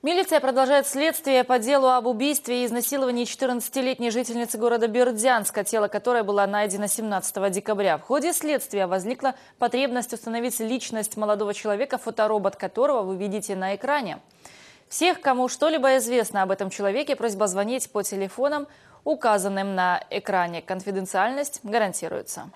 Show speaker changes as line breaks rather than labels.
Милиция продолжает следствие по делу об убийстве и изнасиловании 14-летней жительницы города Бердянска, тело которой было найдено 17 декабря. В ходе следствия возникла потребность установить личность молодого человека, фоторобот которого вы видите на экране. Всех, кому что-либо известно об этом человеке, просьба звонить по телефонам, указанным на экране. Конфиденциальность гарантируется.